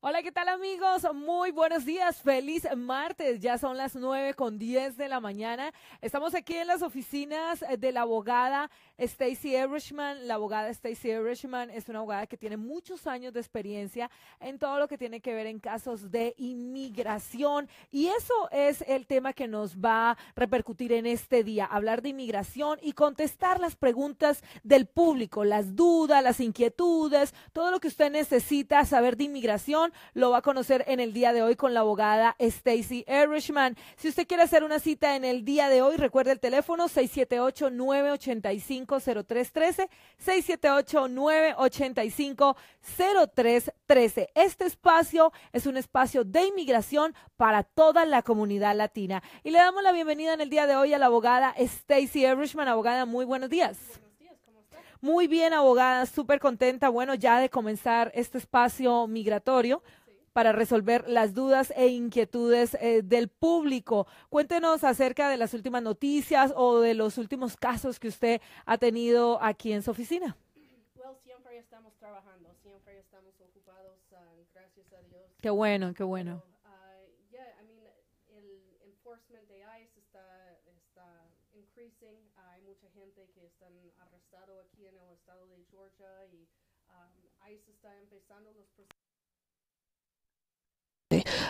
Hola, ¿qué tal amigos? Muy buenos días, feliz martes, ya son las 9 con 10 de la mañana. Estamos aquí en las oficinas eh, de la abogada Stacy Irishman. La abogada Stacy Irishman es una abogada que tiene muchos años de experiencia en todo lo que tiene que ver en casos de inmigración y eso es el tema que nos va a repercutir en este día, hablar de inmigración y contestar las preguntas del público, las dudas, las inquietudes, todo lo que usted necesita saber de inmigración lo va a conocer en el día de hoy con la abogada Stacy Irishman. Si usted quiere hacer una cita en el día de hoy, recuerde el teléfono 678-985-0313, Este espacio es un espacio de inmigración para toda la comunidad latina. Y le damos la bienvenida en el día de hoy a la abogada Stacy Erishman. Abogada, muy buenos días. Muy bien, abogada, súper contenta, bueno, ya de comenzar este espacio migratorio para resolver las dudas e inquietudes eh, del público. Cuéntenos acerca de las últimas noticias o de los últimos casos que usted ha tenido aquí en su oficina. siempre estamos trabajando, siempre estamos ocupados, ah, gracias a Dios. Qué bueno, qué bueno. Um, empezando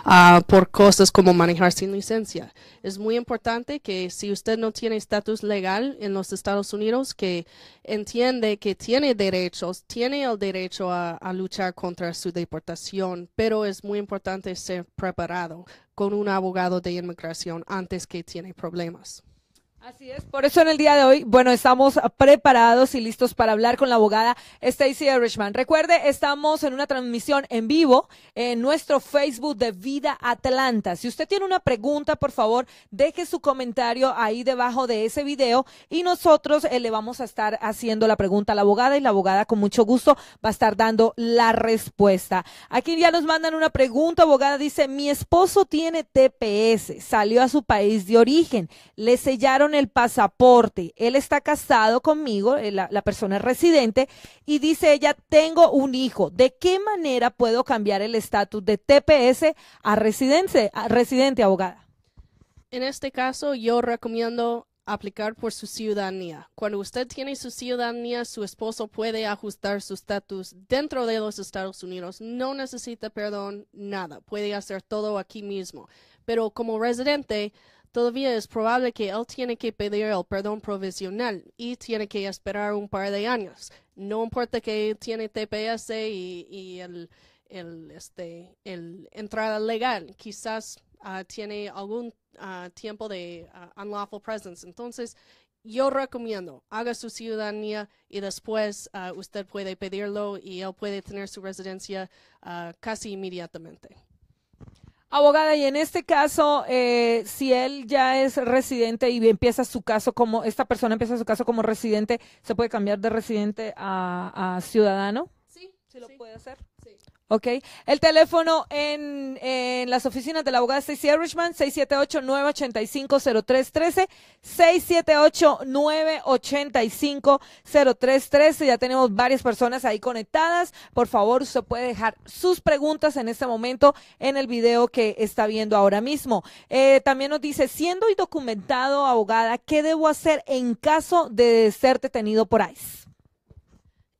ah, por cosas como manejar sin licencia. Es muy importante que si usted no tiene estatus legal en los Estados Unidos, que entiende que tiene derechos, tiene el derecho a, a luchar contra su deportación, pero es muy importante ser preparado con un abogado de inmigración antes que tiene problemas. Así es, por eso en el día de hoy, bueno, estamos preparados y listos para hablar con la abogada Stacy Irishman. Recuerde, estamos en una transmisión en vivo en nuestro Facebook de Vida Atlanta. Si usted tiene una pregunta, por favor, deje su comentario ahí debajo de ese video y nosotros eh, le vamos a estar haciendo la pregunta a la abogada y la abogada con mucho gusto va a estar dando la respuesta. Aquí ya nos mandan una pregunta, abogada dice, mi esposo tiene TPS, salió a su país de origen, le sellaron el pasaporte. Él está casado conmigo, eh, la, persona es residente, y dice ella, tengo un hijo. ¿De qué manera puedo cambiar el estatus de TPS a residente, a residente abogada? En este caso, yo recomiendo aplicar por su ciudadanía. Cuando usted tiene su ciudadanía, su esposo puede ajustar su estatus dentro de los Estados Unidos. No necesita perdón, nada. Puede hacer todo aquí mismo. Pero como residente, todavía es probable que él tiene que pedir el perdón provisional y tiene que esperar un par de años. No importa que tiene TPS y, este, el, entrada legal, quizás ah, tiene algún ah, tiempo de ah, unlawful presence. Entonces, yo recomiendo, haga su ciudadanía y después usted puede pedirlo y él puede tener su residencia casi inmediatamente. Abogada, y en este caso, eh, si él ya es residente y empieza su caso como, esta persona empieza su caso como residente, ¿se puede cambiar de residente a, ciudadano? Sí, se lo puede hacer. ¿ok? El teléfono en, en, las oficinas de la abogada Stacy Richman, 678-985-0313, 678 985 Ya tenemos varias personas ahí conectadas. Por favor, usted puede dejar sus preguntas en este momento en el video que está viendo ahora mismo. Eh, también nos dice, siendo documentado abogada, ¿qué debo hacer en caso de ser detenido por ICE?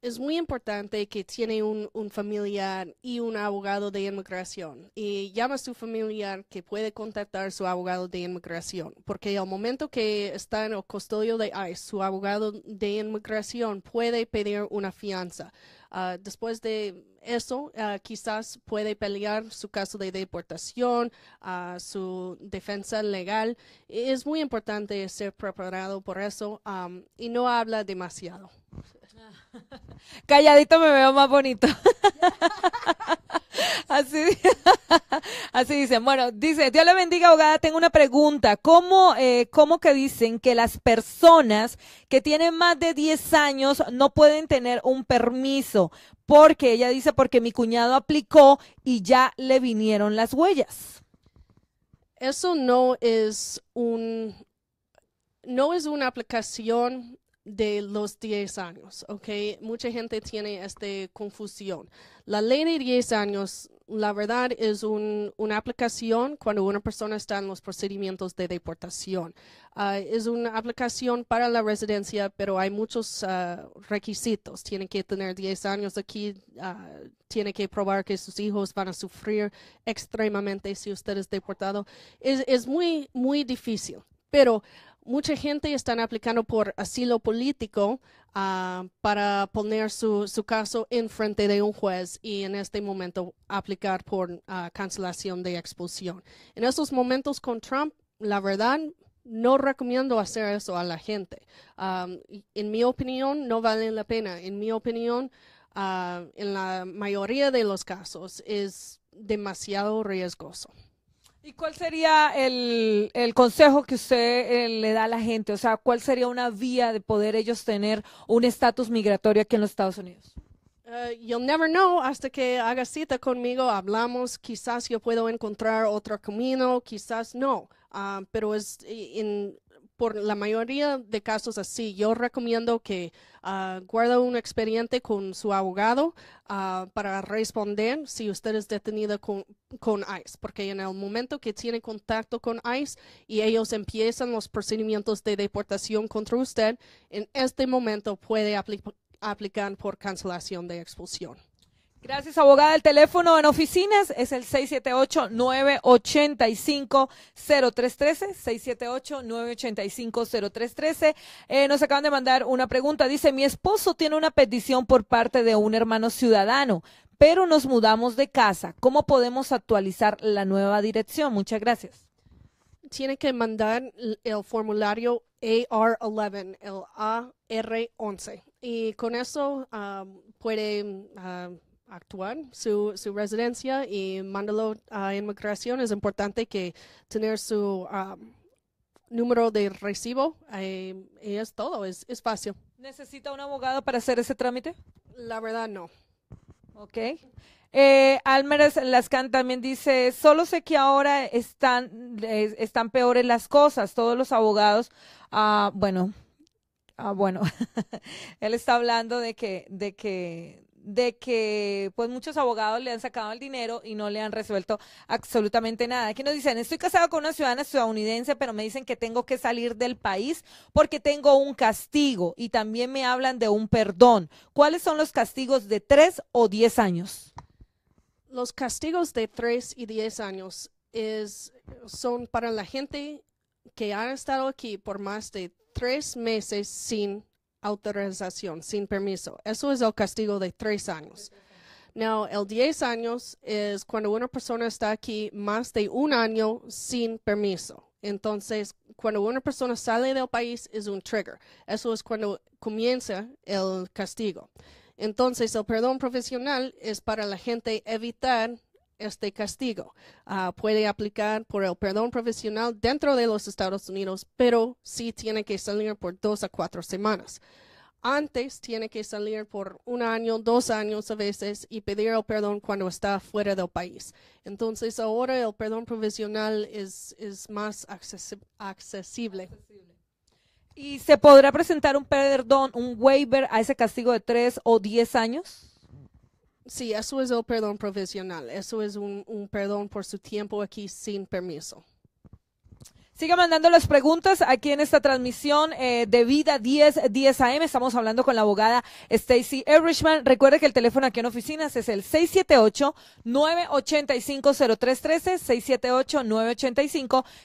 es muy importante que tiene un, familiar y un abogado de inmigración y llama a su familiar que puede contactar a su abogado de inmigración, porque al momento que está en el custodio de ICE, su abogado de inmigración puede pedir una fianza. Ah, después de eso, ah, quizás puede pelear su caso de deportación, ah, su defensa legal. Es muy importante ser preparado por eso y no habla demasiado. Calladito me veo más bonito. así, así dicen. Bueno, dice, Dios le bendiga, abogada. Tengo una pregunta. ¿Cómo, eh, ¿Cómo que dicen que las personas que tienen más de 10 años no pueden tener un permiso? Porque ella dice, porque mi cuñado aplicó y ya le vinieron las huellas. Eso no es un, no es una aplicación de los 10 años, ¿ok? Mucha gente tiene esta confusión. La ley de 10 años, la verdad, es una aplicación cuando una persona está en los procedimientos de deportación. Ah, es una aplicación para la residencia, pero hay muchos ah, requisitos. tienen que tener 10 años aquí, ah, tiene que probar que sus hijos van a sufrir extremadamente si usted es deportado. Es, es muy, muy difícil, pero mucha gente está aplicando por asilo político ah, para poner su, caso enfrente de un juez y en este momento aplicar por ah, cancelación de expulsión. En estos momentos con Trump, la verdad, no recomiendo hacer eso a la gente. en mi opinión, no vale la pena. En mi opinión, ah, en la mayoría de los casos es demasiado riesgoso. ¿Y cuál sería el, el consejo que usted eh, le da a la gente? O sea, ¿cuál sería una vía de poder ellos tener un estatus migratorio aquí en los Estados Unidos? Eh, you'll never know hasta que haga cita conmigo, hablamos, quizás yo puedo encontrar otro camino, quizás no, ah, pero es en por la mayoría de casos así, yo recomiendo que ah, guarde un expediente con su abogado ah, para responder si usted es detenido con, ICE, porque en el momento que tiene contacto con ICE y ellos empiezan los procedimientos de deportación contra usted, en este momento puede aplicar por cancelación de expulsión. Gracias, abogada. El teléfono en oficinas es el 678-985-0313. 678-985-0313. Eh, nos acaban de mandar una pregunta. Dice, mi esposo tiene una petición por parte de un hermano ciudadano, pero nos mudamos de casa. ¿Cómo podemos actualizar la nueva dirección? Muchas gracias. Tiene que mandar el formulario AR11, el AR11. Y con eso ah, puede... Ah, actuar su, residencia y mándalo a inmigración. Es importante que tener su um, número de recibo eh, es todo, es, espacio ¿Necesita un abogado para hacer ese trámite? La verdad no. Ok. Eh, Lascán Lascan también dice, solo sé que ahora están, están peores las cosas, todos los abogados, ah, bueno, ah, bueno, él está hablando de que, de que de que pues muchos abogados le han sacado el dinero y no le han resuelto absolutamente nada. Aquí nos dicen, estoy casado con una ciudadana estadounidense, pero me dicen que tengo que salir del país porque tengo un castigo y también me hablan de un perdón. ¿Cuáles son los castigos de tres o diez años? Los castigos de tres y diez años es, son para la gente que ha estado aquí por más de tres meses sin autorización sin permiso. Eso es el castigo de tres años. Now el 10 años es cuando una persona está aquí más de un año sin permiso. Entonces, cuando una persona sale del país es un trigger. Eso es cuando comienza el castigo. Entonces, el perdón profesional es para la gente evitar este castigo. Ah, puede aplicar por el perdón profesional dentro de los Estados Unidos, pero sí tiene que salir por dos a cuatro semanas. Antes tiene que salir por un año, dos años a veces y pedir el perdón cuando está fuera del país. Entonces ahora el perdón profesional es, más accesible. ¿Y se podrá presentar un perdón, un waiver a ese castigo de tres o diez años? Sí, eso es el perdón profesional. Eso es un, un perdón por su tiempo aquí sin permiso. Siga mandando las preguntas aquí en esta transmisión eh, de Vida 10, 10 AM. Estamos hablando con la abogada Stacy Erichman. Recuerde que el teléfono aquí en oficinas es el 678-985-0313,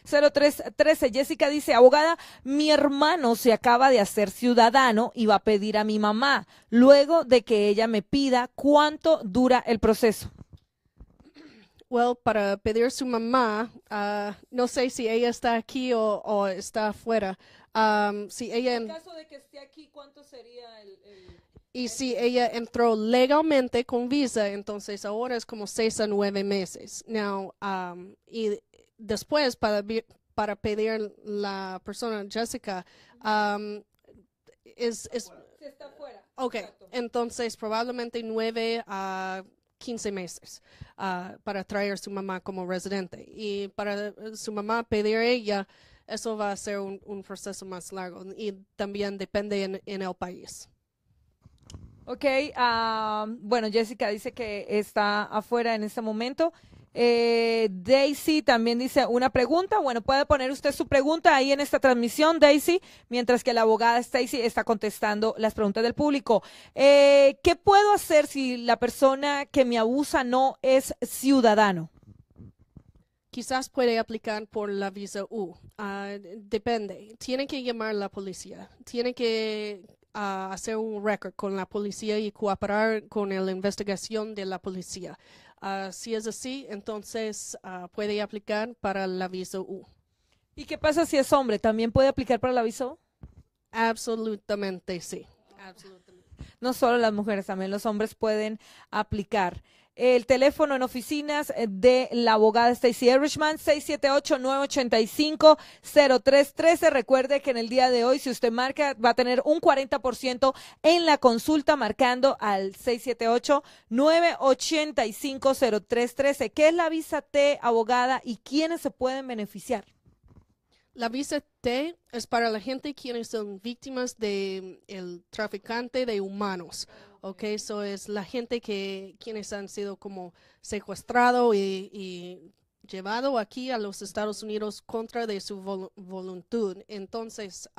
678-985-0313. Jessica dice, abogada, mi hermano se acaba de hacer ciudadano y va a pedir a mi mamá luego de que ella me pida cuánto dura el proceso. Well, para pedir a su mamá, ah, no sé si ella está aquí o, está afuera. Um, si ella en caso de que esté aquí, ¿cuánto sería el, y si ella entró legalmente con visa, entonces ahora es como seis a nueve meses. Now, um, y después para, para pedir la persona Jessica um, es, es, está fuera. Ok, entonces probablemente nueve a 15 meses ah, para traer a su mamá como residente. Y para eh, su mamá pedir ella, eso va a ser un, proceso más largo y también depende en, el país. Ok, ah, bueno, Jessica dice que está afuera en este momento. Eh, Daisy también dice una pregunta. Bueno, puede poner usted su pregunta ahí en esta transmisión, Daisy, mientras que la abogada Stacy está contestando las preguntas del público. Eh, ¿Qué puedo hacer si la persona que me abusa no es ciudadano? Quizás puede aplicar por la visa U. Ah, depende. Tiene que llamar a la policía. Tiene que ah, hacer un récord con la policía y cooperar con la investigación de la policía. Ah, si es así, entonces ah, puede aplicar para el aviso U. ¿Y qué pasa si es hombre? ¿También puede aplicar para el aviso Absolutamente, sí. No solo las mujeres, también los hombres pueden aplicar el teléfono en oficinas eh, de la abogada Stacy Irishman, 678-985-0313. Recuerde que en el día de hoy, si usted marca, va a tener un 40% en la consulta marcando al 678-985-0313. ¿Qué es la visa T, abogada, y quiénes se pueden beneficiar? La visa T es para la gente quienes son víctimas del mm, traficante de humanos Ok, eso es la gente que quienes han sido como secuestrado y, y llevado aquí a los Estados Unidos contra de su voluntad. Entonces,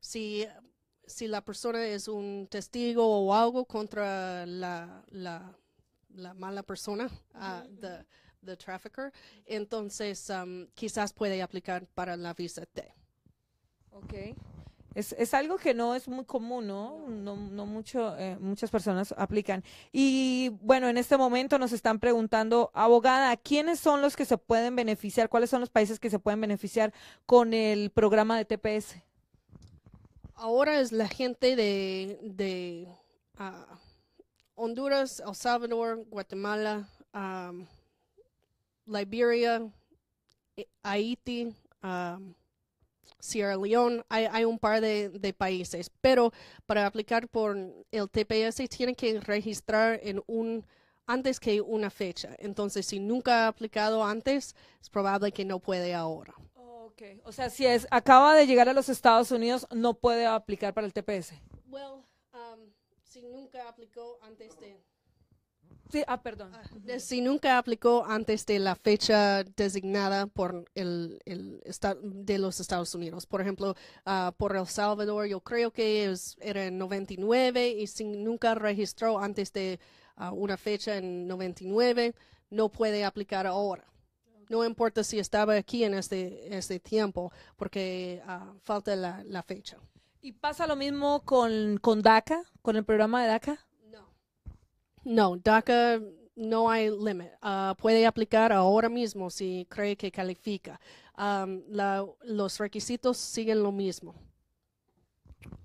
si, si la persona es un testigo o algo contra la, la, mala persona, uh, the, trafficker, entonces quizás puede aplicar para la visa T. Okay. Es, algo que no es muy común, ¿no? No, no mucho, eh, muchas personas aplican. Y bueno, en este momento nos están preguntando, abogada, ¿quiénes son los que se pueden beneficiar? ¿Cuáles son los países que se pueden beneficiar con el programa de TPS? Ahora es la gente de, de ah, Honduras, El Salvador, Guatemala, ah, Liberia, eh, Haití. Ah, Sierra Leone, hay, un par de, países, pero para aplicar por el TPS tienen que registrar en un antes que una fecha. Entonces, si nunca ha aplicado antes, es probable que no puede ahora. O sea, si es acaba de llegar a los Estados Unidos, no puede aplicar para el TPS. Well, um, si nunca aplicó antes ah, perdón. Ah, si nunca aplicó antes de la fecha designada por el, el de los Estados Unidos, por ejemplo, ah, por El Salvador, yo creo que es, era en 99 y si nunca registró antes de ah, una fecha en 99, no puede aplicar ahora. No importa si estaba aquí en este, este tiempo, porque falta la, la fecha. ¿Y pasa lo mismo con, con DACA, con el programa de DACA? No, DACA no hay límite. Ah, puede aplicar ahora mismo si cree que califica. los requisitos siguen lo mismo.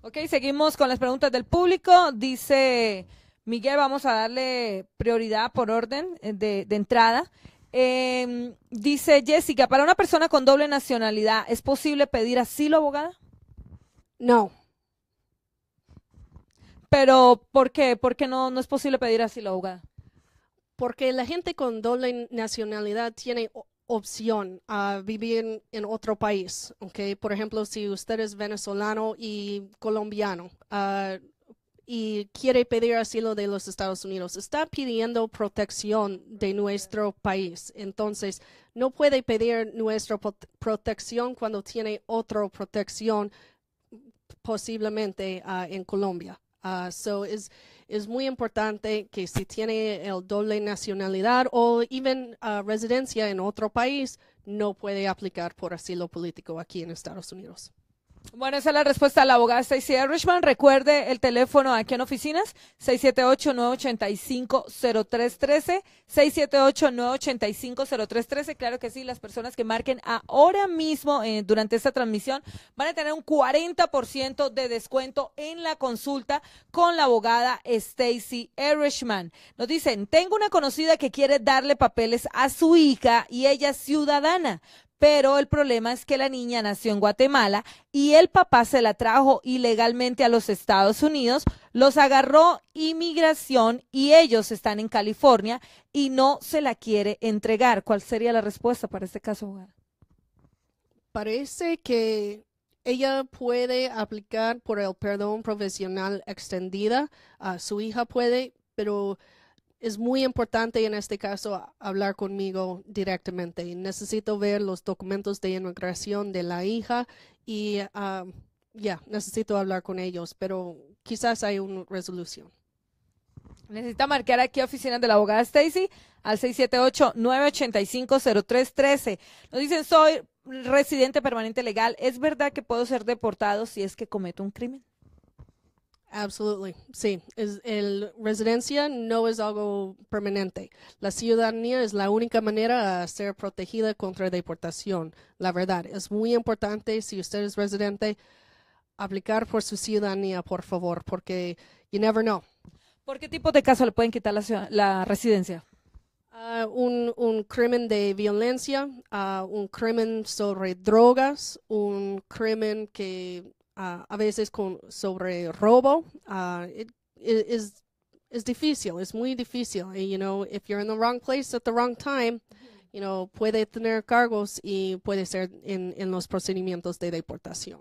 Ok, seguimos con las preguntas del público. Dice Miguel, vamos a darle prioridad por orden eh, de, entrada. Em, dice Jessica, para una persona con doble nacionalidad, ¿es posible pedir asilo, abogada? No, pero, ¿por qué? ¿Por qué no, es posible pedir asilo, Porque la gente con doble nacionalidad tiene opción a vivir en otro país. Por ejemplo, si usted es venezolano y colombiano ah, y quiere pedir asilo de los Estados Unidos, está pidiendo protección de nuestro país. Entonces, no puede pedir nuestra protección cuando tiene otra protección posiblemente ah, en Colombia. Ah, so es, es muy importante que si tiene el doble nacionalidad o even ah, residencia en otro país, no puede aplicar por asilo político aquí en Estados Unidos. Bueno, esa es la respuesta de la abogada Stacy Erishman. Recuerde el teléfono aquí en oficinas, 678-985-0313, 678-985-0313. Claro que sí, las personas que marquen ahora mismo eh, durante esta transmisión van a tener un 40% de descuento en la consulta con la abogada Stacy Erishman. Nos dicen, tengo una conocida que quiere darle papeles a su hija y ella es ciudadana, pero el problema es que la niña nació en Guatemala y el papá se la trajo ilegalmente a los Estados Unidos, los agarró inmigración y ellos están en California y no se la quiere entregar. ¿Cuál sería la respuesta para este caso, Parece que ella puede aplicar por el perdón profesional extendida, ah, su hija puede, pero es muy importante en este caso hablar conmigo directamente. Necesito ver los documentos de inmigración de la hija y um, ya, necesito hablar con ellos, pero quizás hay una resolución. Necesita marcar aquí a oficina de la abogada Stacy al 678-985-0313. Nos dicen, soy residente permanente legal. ¿Es verdad que puedo ser deportado si es que cometo un crimen? Absolutely, sí. Es, el residencia no es algo permanente. La ciudadanía es la única manera de ser protegida contra deportación. La verdad, es muy importante si usted es residente aplicar por su ciudadanía, por favor, porque you never know. ¿Por qué tipo de caso le pueden quitar la, residencia? Ah, un, crimen de violencia, ah, un crimen sobre drogas, un crimen que Ah, a veces con, sobre robo. Ah, es difícil, es muy difícil. Y, you know, if you're in the wrong place at the wrong time, you know, puede tener cargos y puede ser en, en los procedimientos de deportación.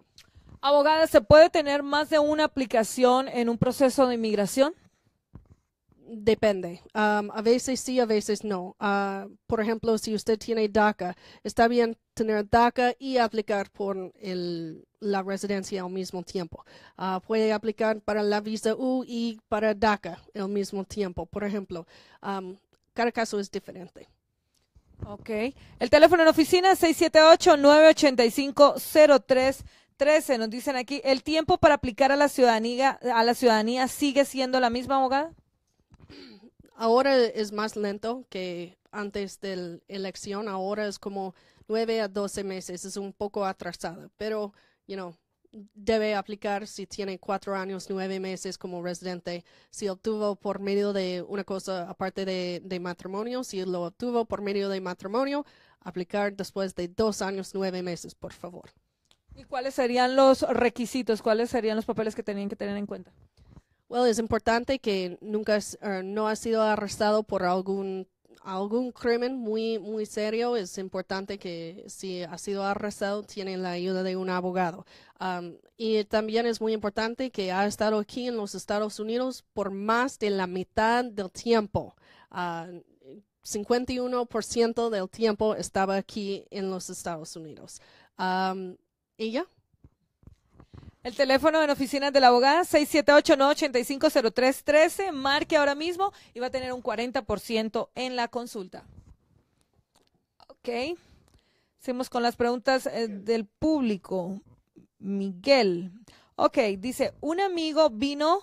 Abogada, ¿se puede tener más de una aplicación en un proceso de inmigración? depende. Um, a veces sí, a veces no. Ah, por ejemplo, si usted tiene DACA, está bien tener DACA y aplicar por la residencia al mismo tiempo. Ah, puede aplicar para la visa U y para DACA al mismo tiempo, por ejemplo. Um, cada caso es diferente. Ok. El teléfono en oficina es 678-985-0313. nos dicen aquí, ¿el tiempo para aplicar a la ciudadanía, a la ciudadanía sigue siendo la misma abogada? ahora es más lento que antes de la elección, ahora es como 9 a 12 meses, es un poco atrasado, pero, you know, debe aplicar si tiene cuatro años, nueve meses como residente, si obtuvo por medio de una cosa aparte de, de, matrimonio, si lo obtuvo por medio de matrimonio, aplicar después de dos años, nueve meses, por favor. ¿Y cuáles serían los requisitos? ¿Cuáles serían los papeles que tenían que tener en cuenta? Well, es importante que nunca eh, no ha sido arrestado por algún algún crimen muy muy serio. Es importante que si ha sido arrestado tiene la ayuda de un abogado. Um, y también es muy importante que ha estado aquí en los Estados Unidos por más de la mitad del tiempo. 51% ah, del tiempo estaba aquí en los Estados Unidos. Um, y ya. El teléfono en oficinas de la abogada 678 985 Marque ahora mismo y va a tener un 40% en la consulta. Ok. Seguimos con las preguntas eh, del público. Miguel. Ok, dice, un amigo vino,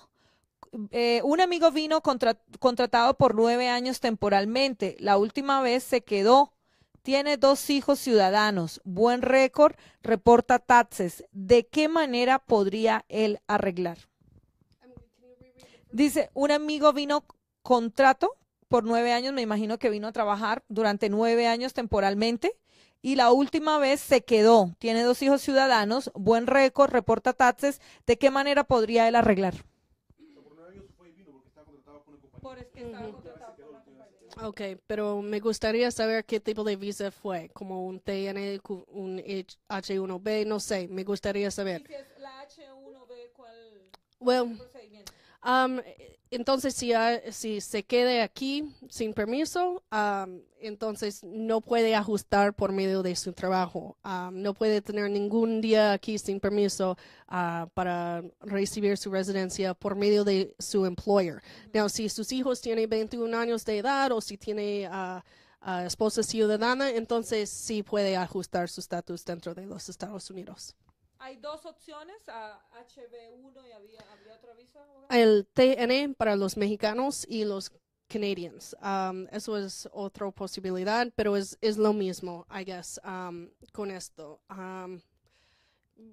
eh, un amigo vino contratado por nueve años temporalmente. La última vez se quedó tiene dos hijos ciudadanos, buen récord, reporta taxes. ¿De qué manera podría él arreglar? Dice, un amigo vino contrato por nueve años, me imagino que vino a trabajar durante nueve años temporalmente y la última vez se quedó. Tiene dos hijos ciudadanos, buen récord, reporta taxes. ¿De qué manera podría él arreglar? Por, que estaba contratado Ok, pero me gustaría saber qué tipo de visa fue, como un TN, un H1B, no sé, me gustaría saber. ¿Y la H1B, ¿cuál, well, Um, entonces, si, si se quede aquí sin permiso, um, entonces no puede ajustar por medio de su trabajo. Um, no puede tener ningún día aquí sin permiso uh, para recibir su residencia por medio de su employer. si sus hijos tienen 21 años de edad o si tiene uh, esposa ciudadana, entonces sí puede ajustar su estatus dentro de los Estados Unidos. Hay dos opciones, HB1 y había, otra visa. El TN para los mexicanos y los Canadians. Um, eso es otra posibilidad, pero es, lo mismo, I guess, um, con esto. Um,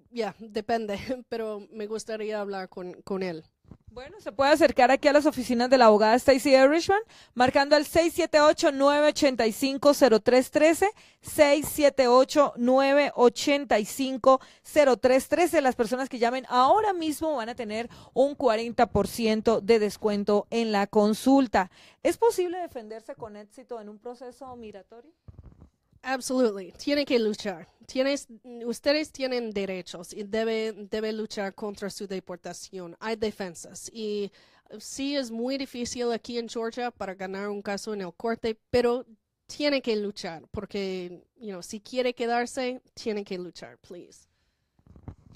ya, depende, pero me gustaría hablar con él. Bueno, se puede acercar aquí a las oficinas de la abogada Stacy Irishman, marcando al 678-985-0313, 678-985-0313. Las personas que llamen ahora mismo van a tener un 40% de descuento en la consulta. ¿Es posible defenderse con éxito en un proceso migratorio? Absolutamente. tiene que luchar. Tienes, ustedes tienen derechos y deben debe luchar contra su deportación. Hay defensas y uh, sí es muy difícil aquí en Georgia para ganar un caso en el corte, pero tiene que luchar porque, you si quiere quedarse, tiene que luchar, please.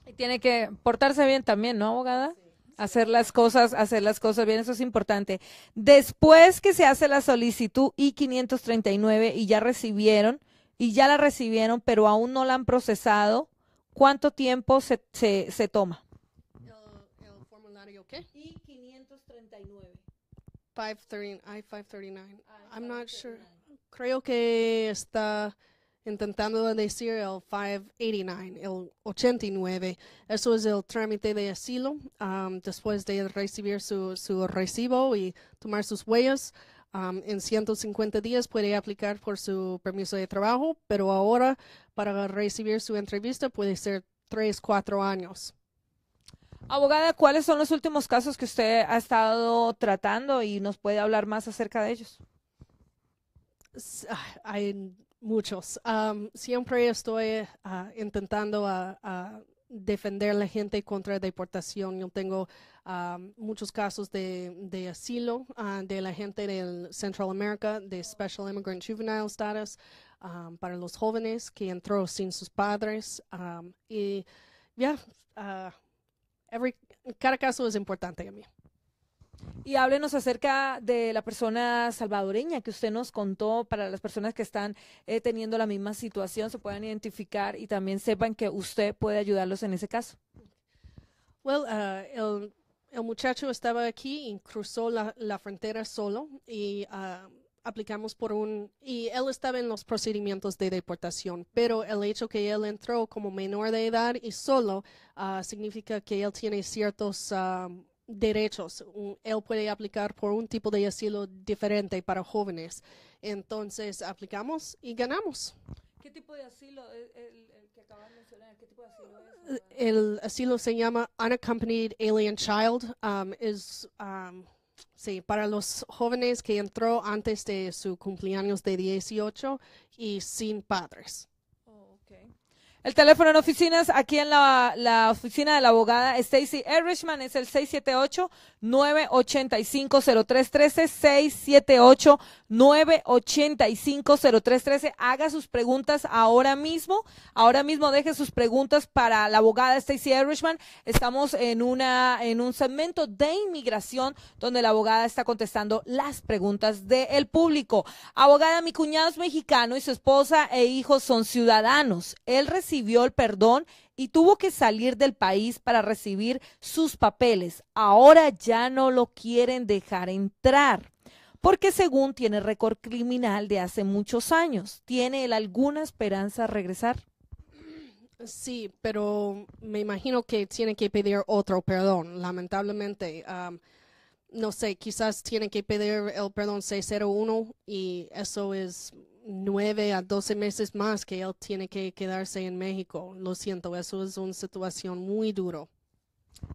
Y tiene que portarse bien también, ¿no, abogada? hacer las cosas, hacer las cosas bien, eso es importante. Después que se hace la solicitud I-539 y ya recibieron y ya la recibieron, pero aún no la han procesado, ¿cuánto tiempo se, se, se toma? El, formulario, ¿qué? Y 539. 539. Ah, I'm not sure. Creo que está intentando decir el 589, el 89. Eso es el trámite de asilo um, después de recibir su, su recibo y tomar sus huellas en 150 días puede aplicar por su permiso de trabajo, pero ahora para recibir su entrevista puede ser 3, 4 años. Abogada, ¿cuáles son los últimos casos que usted ha estado tratando y nos puede hablar más acerca de ellos? Hay muchos. siempre estoy ah, intentando a ah, ah, defender a la gente contra deportación. Yo tengo ah, muchos casos de, asilo ah, de la gente del Central America, de Special Immigrant Juvenile Status, ah, para los jóvenes que entró sin sus padres. y ya, cada caso es importante a mí. Y háblenos acerca de la persona salvadoreña que usted nos contó para las personas que están eh, teniendo la misma situación, se puedan identificar y también sepan que usted puede ayudarlos en ese caso. Bueno, uh, el, muchacho estaba aquí y cruzó la, frontera solo y uh, aplicamos por un... Y él estaba en los procedimientos de deportación, pero el hecho que él entró como menor de edad y solo uh, significa que él tiene ciertos... Um, derechos. Él puede aplicar por un tipo de asilo diferente para jóvenes. Entonces, aplicamos y ganamos. ¿Qué tipo de asilo el, que de mencionar? asilo eh, El asilo se llama Unaccompanied Alien Child. Um, es, um, sí, para los jóvenes que entró antes de su cumpleaños de 18 y sin padres. El teléfono en oficinas, aquí en la, oficina de la abogada Stacy Erishman, es el 678-985-0313, 678-985-0313. Haga sus preguntas ahora mismo, ahora mismo deje sus preguntas para la abogada Stacy Erishman. Estamos en, una, en un segmento de inmigración donde la abogada está contestando las preguntas del público. Abogada, mi cuñado es mexicano y su esposa e hijos son ciudadanos. Él el perdón y tuvo que salir del país para recibir sus papeles. Ahora ya no lo quieren dejar entrar porque según tiene récord criminal de hace muchos años. ¿Tiene él alguna esperanza de regresar? Sí, pero me imagino que tiene que pedir otro perdón, lamentablemente. Um, no sé, quizás tiene que pedir el perdón 601 y eso es nueve a 12 meses más que él tiene que quedarse en México. Lo siento, eso es una situación muy duro.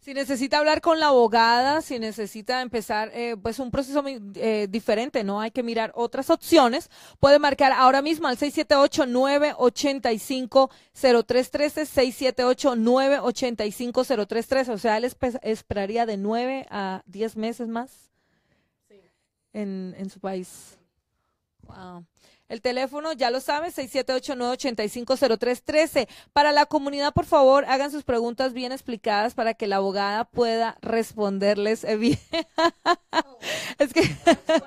Si necesita hablar con la abogada, si necesita empezar eh, pues un proceso eh, diferente, no hay que mirar otras opciones, puede marcar ahora mismo al 678-985-0313, 678-985-0313, o sea, él esperaría de 9 a 10 meses más en, en su país. El teléfono, ya lo saben, 6789-850313. Para la comunidad, por favor, hagan sus preguntas bien explicadas para que la abogada pueda responderles eh, bien. es que,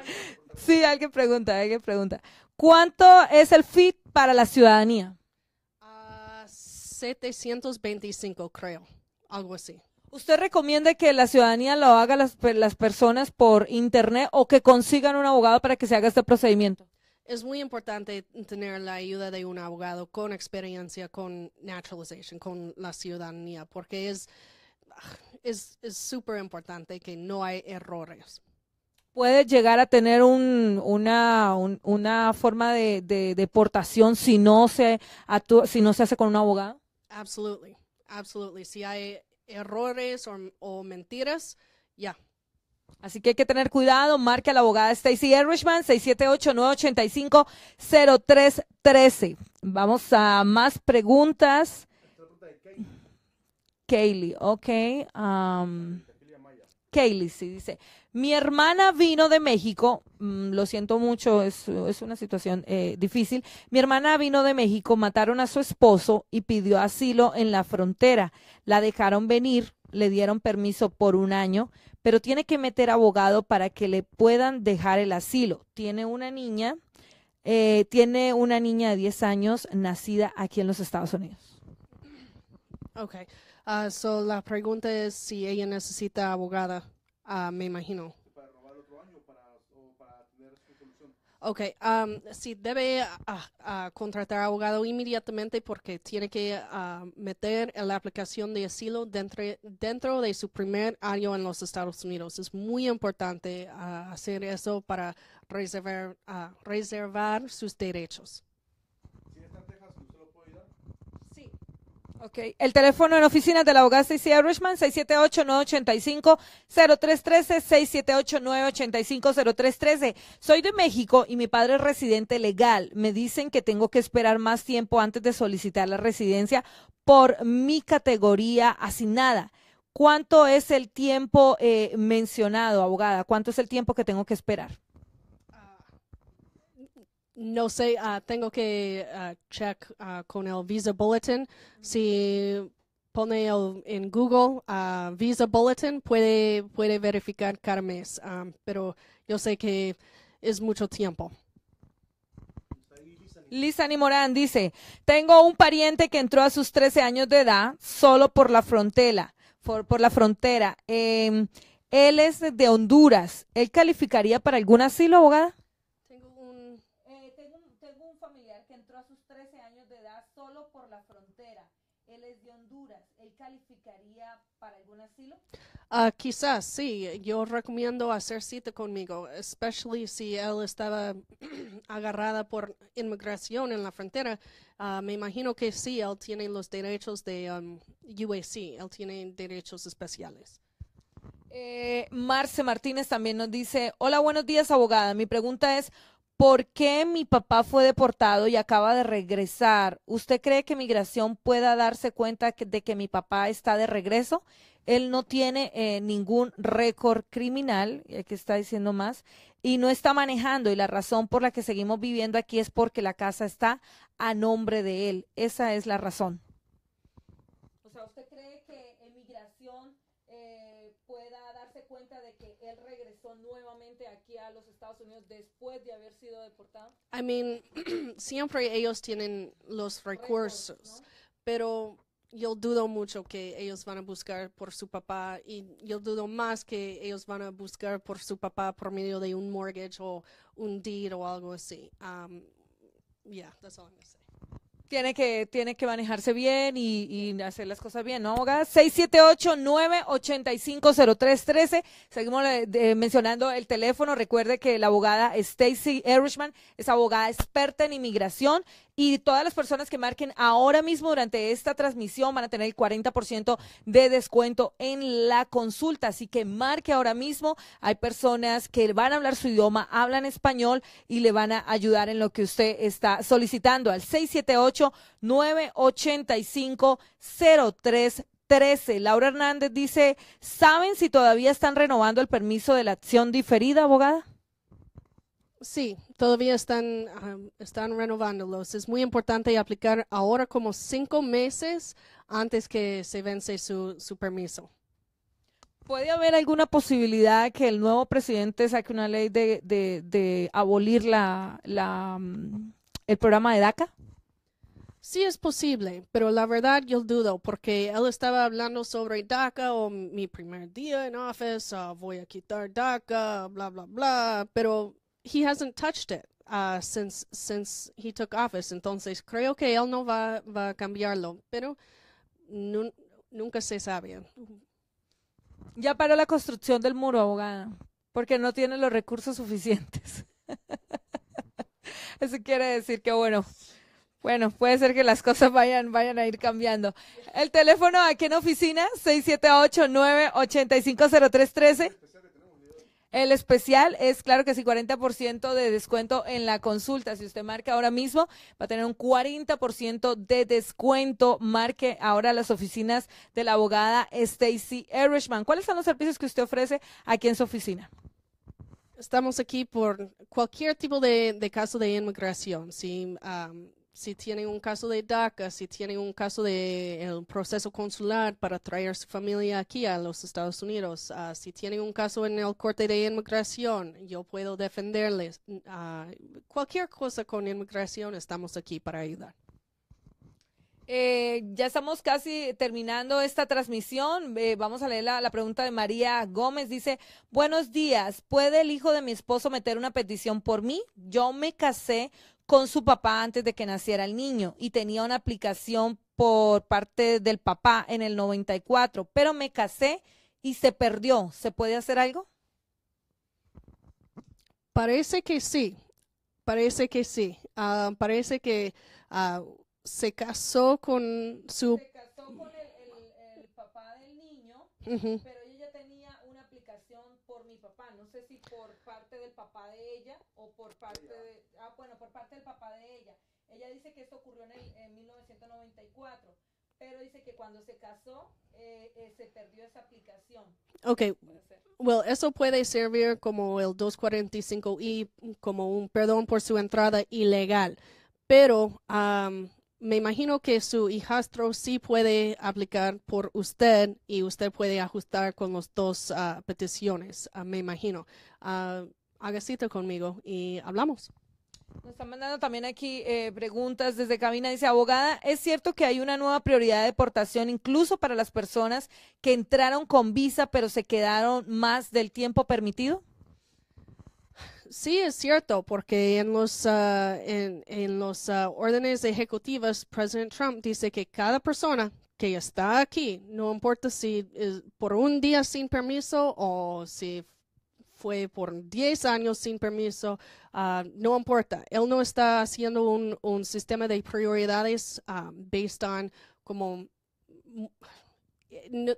sí, alguien pregunta, alguien pregunta. ¿Cuánto es el FIT para la ciudadanía? 725, ah, creo, algo así. ¿Usted recomienda que la ciudadanía lo haga las, las personas por internet o que consigan un abogado para que se haga este procedimiento? es muy importante tener la ayuda de un abogado con experiencia con naturalization, con la ciudadanía, porque es ah, es súper importante que no hay errores. Puede llegar a tener una, una forma de, deportación si no, se si no se hace con un abogado. Absolutely, absolutely. Si hay errores o, mentiras, ya, Así que hay que tener cuidado. Marque a la abogada Stacy Erishman, 678-985-0313. Vamos a más preguntas. Kaylee, ok. Um, Kaylee, sí, dice. Mi hermana vino de México, mm, lo siento mucho, es, es una situación eh, difícil. Mi hermana vino de México, mataron a su esposo y pidió asilo en la frontera. La dejaron venir, le dieron permiso por un año, pero tiene que meter abogado para que le puedan dejar el asilo. Tiene una niña, eh, tiene una niña de 10 años nacida aquí en los Estados Unidos. Ok, ah, so la pregunta es si ella necesita abogada, ah, me imagino. Ok, um, sí, debe ah, ah, contratar abogado inmediatamente porque tiene que ah, meter la aplicación de asilo dentro, dentro de su primer año en los Estados Unidos. Es muy importante hacer eso para reservar sus derechos. El teléfono en oficina de la abogada Stacy Richman, 678-985-0313-678-985-0313. Soy de México y mi padre es residente legal. Me dicen que tengo que esperar más tiempo antes de solicitar la residencia por mi categoría asignada. ¿Cuánto es el tiempo eh, mencionado, abogada? ¿Cuánto es el tiempo que tengo que esperar? no sé, ah, tengo que ah, check ah, con el Visa Bulletin. Si pone en Google Visa Bulletin, puede, puede verificar cada mes, pero yo sé que es mucho tiempo. Lisani Morán dice, tengo un pariente que entró a sus 13 años de edad solo por la frontera. Por, la frontera. Em, él es de Honduras. ¿Él calificaría para algún asilo, abogada? calificaría para algún asilo? Ah, quizás, sí. Yo recomiendo hacer cita conmigo, especially si él estaba agarrada por inmigración en la frontera. Ah, me imagino que sí, él tiene los derechos de UAC, um, él tiene derechos especiales. Eh, Marce Martínez también nos dice, hola, buenos días, abogada. Mi pregunta es, ¿Por qué mi papá fue deportado y acaba de regresar? ¿Usted cree que migración pueda darse cuenta de que mi papá está de regreso? Él no tiene eh, ningún récord criminal, eh, que está diciendo más, y no está manejando. Y la razón por la que seguimos viviendo aquí es porque la casa está a nombre de él. Esa es la razón. a los Estados Unidos después de haber sido deportado? I mean, siempre ellos tienen los recursos, pero yo dudo mucho que ellos van a buscar por su papá y yo dudo más que ellos van a buscar por su papá por medio de un mortgage o un deed o algo así. Um, yeah, that's all I'm going to say tiene que, tiene que manejarse bien y, hacer las cosas bien, ¿no, abogada? 678-985-0313. Seguimos eh, mencionando el teléfono. Recuerde que la abogada Stacy Erichman es abogada experta en inmigración y todas las personas que marquen ahora mismo durante esta transmisión van a tener el 40% de descuento en la consulta. Así que marque ahora mismo. Hay personas que van a hablar su idioma, hablan español y le van a ayudar en lo que usted está solicitando al 678 985 0313 Laura Hernández dice, ¿saben si todavía están renovando el permiso de la acción diferida, abogada? Sí, todavía están, renovándolos. Es muy importante aplicar ahora como cinco meses antes que se vence su, permiso. ¿Puede haber alguna posibilidad que el nuevo presidente saque una ley de, abolir la, la, el programa de DACA? Sí es posible, pero la verdad yo dudo porque él estaba hablando sobre DACA o mi primer día en office, ah, voy a quitar DACA, bla, bla, bla, pero he hasn't touched it uh, since since he took office. Entonces creo que él no va, a cambiarlo, pero nunca se sabe. Ya paró la construcción del muro, abogada, porque no tiene los recursos suficientes. Eso quiere decir que bueno, bueno, puede ser que las cosas vayan, vayan a ir cambiando. El teléfono aquí en oficina, 678 985 el especial es, claro que sí, 40% de descuento en la consulta. Si usted marca ahora mismo, va a tener un 40% de descuento. Marque ahora las oficinas de la abogada Stacy Erishman. ¿Cuáles son los servicios que usted ofrece aquí en su oficina? Estamos aquí por cualquier tipo de, caso de inmigración, ¿sí? si tienen un caso de DACA, si tienen un caso de el proceso consular para traer su familia aquí a los Estados Unidos, ah, si tienen un caso en el corte de inmigración, yo puedo defenderles. Ah, cualquier cosa con inmigración, estamos aquí para ayudar. Eh, ya estamos casi terminando esta transmisión. Eh, vamos a leer la, pregunta de María Gómez. Dice, buenos días, ¿puede el hijo de mi esposo meter una petición por mí? Yo me casé con su papá antes de que naciera el niño y tenía una aplicación por parte del papá en el 94, pero me casé y se perdió. ¿Se puede hacer algo? Parece que sí, parece que sí. Ah, parece que ah, se casó con su... papá del niño, papá. No sé si por parte del papá de ella o por parte de... Ah, bueno, por parte del papá de ella. Ella dice que esto ocurrió en, 1994, pero dice que cuando se casó eh, eh, se perdió esa aplicación. Ok, well, eso puede servir como el 245 y como un perdón por su entrada ilegal, pero um, me imagino que su hijastro sí puede aplicar por usted y usted puede ajustar con las dos ah, peticiones, ah, me imagino. Ah, haga cita conmigo y hablamos. Nos están mandando también aquí eh, preguntas desde cabina. Dice, abogada, ¿es cierto que hay una nueva prioridad de deportación incluso para las personas que entraron con visa pero se quedaron más del tiempo permitido? sí es cierto, porque en los, ah, en, ah, órdenes ejecutivas, President Trump dice que cada persona que está aquí, no importa si es por un día sin permiso o si fue por 10 años sin permiso, ah, no importa. Él no está haciendo un, un sistema de prioridades based on como mm,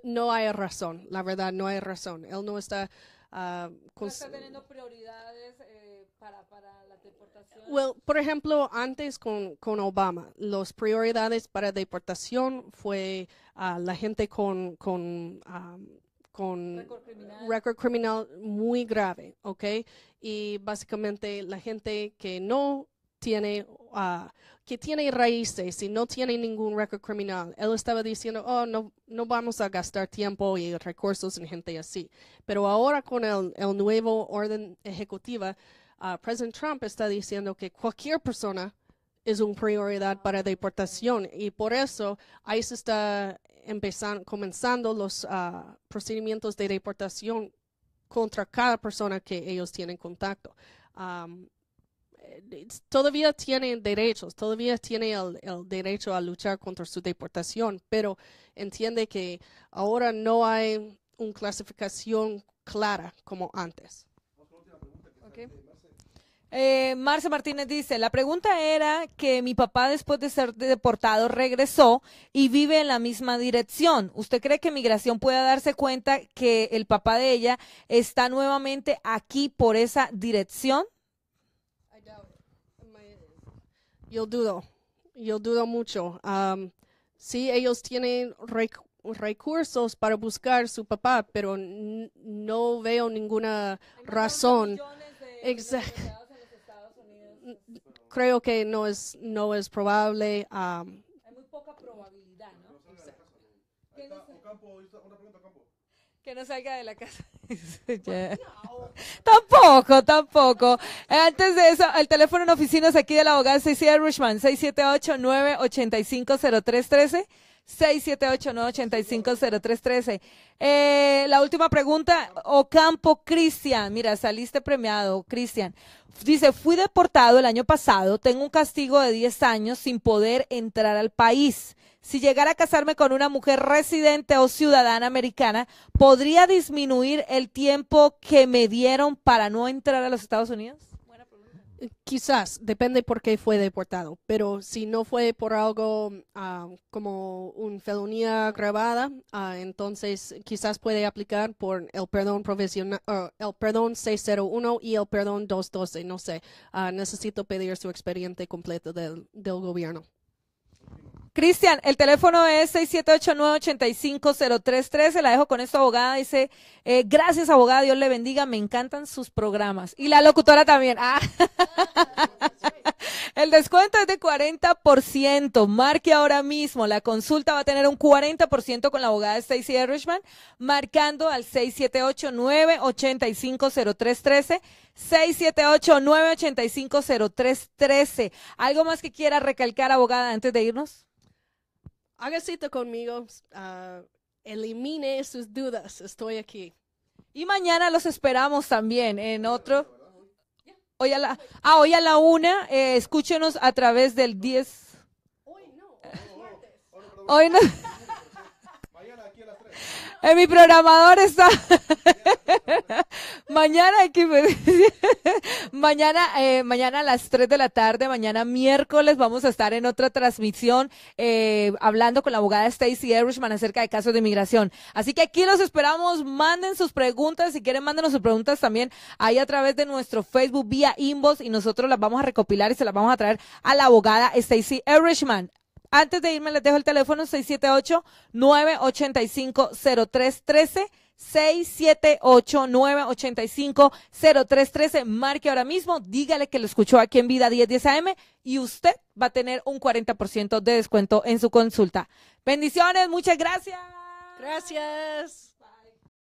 no, hay razón, la verdad, no hay razón. Él no está... prioridades para, la deportación? Well, por ejemplo, antes con, Obama, las prioridades para deportación fue a ah, la gente con, con, con récord criminal. muy grave, ¿ok? Y básicamente la gente que no tiene ah, que tiene raíces y no tiene ningún récord criminal. Él estaba diciendo, oh, no, no vamos a gastar tiempo y recursos en gente así. Pero ahora con el, el nuevo orden ejecutiva, Ah, President Trump está diciendo que cualquier persona es una prioridad para deportación y por eso ahí se está empezando, comenzando los ah, procedimientos de deportación contra cada persona que ellos tienen contacto. todavía tienen derechos, todavía tiene el, derecho a luchar contra su deportación, pero entiende que ahora no hay una clasificación clara como antes. Eh, Marce Martínez dice, la pregunta era que mi papá después de ser deportado regresó y vive en la misma dirección. ¿Usted cree que migración pueda darse cuenta que el papá de ella está nuevamente aquí por esa dirección? Yo dudo, yo dudo mucho. Um, sí, ellos tienen recursos para buscar su papá, pero no veo ninguna razón. Exacto creo que no es, no es probable. Um, Hay muy poca probabilidad, ¿no? no o que, no salga, que no salga de la casa. Tampoco, tampoco. Antes de eso, el teléfono en oficinas aquí de la abogada Cecilia Rushman, 678 985 678 cero, tres, Eh, la última pregunta, Ocampo Cristian, mira, saliste premiado, Cristian. Dice, fui deportado el año pasado, tengo un castigo de 10 años sin poder entrar al país. Si llegara a casarme con una mujer residente o ciudadana americana, ¿podría disminuir el tiempo que me dieron para no entrar a los Estados Unidos? Quizás, depende por qué fue deportado, pero si no fue por algo um, como una felonía agravada, ah, entonces quizás puede aplicar por el perdón profesional, ah, el perdón 601 y el perdón 212, no sé. Ah, necesito pedir su expediente completo del gobierno. Cristian, el teléfono es 6789-850313. Se la dejo con esta abogada. Dice, eh, gracias abogada, Dios le bendiga, me encantan sus programas. Y la locutora también. Ah. El descuento es de 40%. Marque ahora mismo. La consulta va a tener un 40% con la abogada Stacy Irishman, marcando al 6789-850313. 678-985-0313. algo más que quiera recalcar, abogada, antes de irnos? haga cita conmigo, ah, elimine sus dudas, estoy aquí. Y mañana los esperamos también en otro. Hoy a la, ah, hoy a la una, eh, escúchenos a través del 10. Hoy no, hoy no. En mi programador está. mañana aquí mañana, eh, mañana a las 3 de la tarde, mañana miércoles, vamos a estar en otra transmisión eh, hablando con la abogada Stacy Erishman acerca de casos de inmigración. Así que aquí los esperamos. Manden sus preguntas. Si quieren, mándenos sus preguntas también ahí a través de nuestro Facebook vía inbox y nosotros las vamos a recopilar y se las vamos a traer a la abogada Stacy Erishman. Antes de irme, les dejo el teléfono 678-985-0313. 678-985-0313. Marque ahora mismo, dígale que lo escuchó aquí en Vida 1010 AM y usted va a tener un 40% de descuento en su consulta. Bendiciones, muchas gracias. Gracias.